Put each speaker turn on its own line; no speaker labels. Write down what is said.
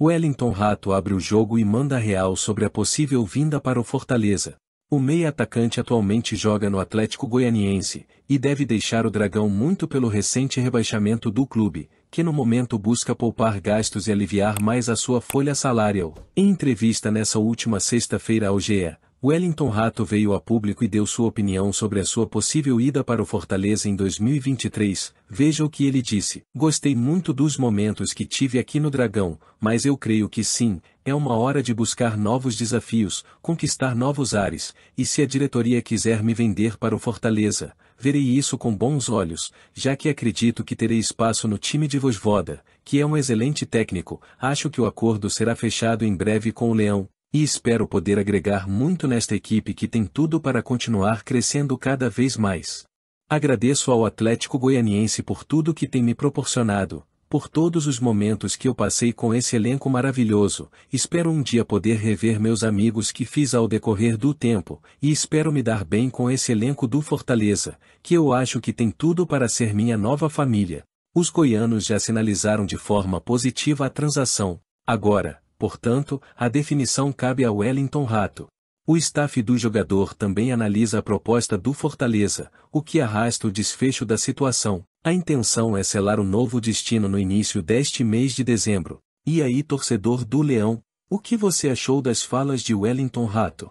Wellington Rato abre o jogo e manda real sobre a possível vinda para o Fortaleza. O meia atacante atualmente joga no Atlético Goianiense, e deve deixar o Dragão muito pelo recente rebaixamento do clube, que no momento busca poupar gastos e aliviar mais a sua folha salarial. Em entrevista nessa última sexta-feira ao GE, Wellington Rato veio a público e deu sua opinião sobre a sua possível ida para o Fortaleza em 2023. Veja o que ele disse. Gostei muito dos momentos que tive aqui no Dragão, mas eu creio que sim, é uma hora de buscar novos desafios, conquistar novos ares, e se a diretoria quiser me vender para o Fortaleza, verei isso com bons olhos, já que acredito que terei espaço no time de Vosvoda, que é um excelente técnico. Acho que o acordo será fechado em breve com o Leão, e espero poder agregar muito nesta equipe que tem tudo para continuar crescendo cada vez mais. Agradeço ao Atlético Goianiense por tudo que tem me proporcionado, por todos os momentos que eu passei com esse elenco maravilhoso, espero um dia poder rever meus amigos que fiz ao decorrer do tempo, e espero me dar bem com esse elenco do Fortaleza, que eu acho que tem tudo para ser minha nova família. Os goianos já sinalizaram de forma positiva a transação. Agora, portanto, a definição cabe a Wellington Rato. O staff do jogador também analisa a proposta do Fortaleza, o que arrasta o desfecho da situação. A intenção é selar um novo destino no início deste mês de dezembro. E aí, torcedor do Leão, o que você achou das falas de Wellington Rato?